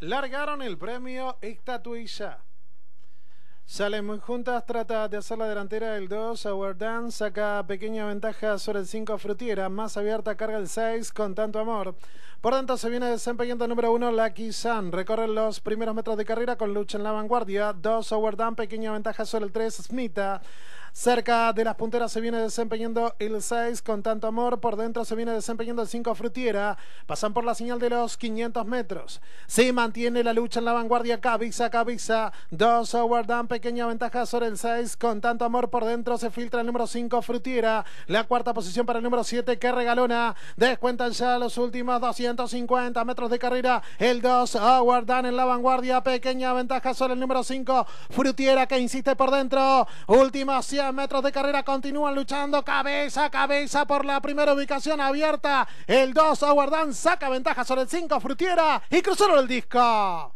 largaron el premio ...Estatuilla... Salen muy juntas, trata de hacer la delantera ...el 2, Our Dance saca pequeña ventaja sobre el 5 Frutiera, más abierta carga el 6 con tanto amor. Por tanto se viene desempeñando el número 1 Lucky Sun, recorre los primeros metros de carrera con lucha en la vanguardia, 2 Our Dance, pequeña ventaja sobre el 3 Smita. Cerca de las punteras se viene desempeñando el 6 con tanto amor. Por dentro se viene desempeñando el 5 Frutiera. Pasan por la señal de los 500 metros. Se mantiene la lucha en la vanguardia. Cabiza, Cabiza. 2 Overdown. Pequeña ventaja sobre el 6. Con tanto amor por dentro se filtra el número 5 Frutiera. La cuarta posición para el número 7 que regalona. Descuentan ya los últimos 250 metros de carrera. El 2 Overdown en la vanguardia. Pequeña ventaja sobre el número 5 Frutiera que insiste por dentro. Última 100 metros de carrera continúan luchando cabeza a cabeza por la primera ubicación abierta. El 2 Aguardán saca ventaja sobre el 5 Frutiera y cruzaron el disco.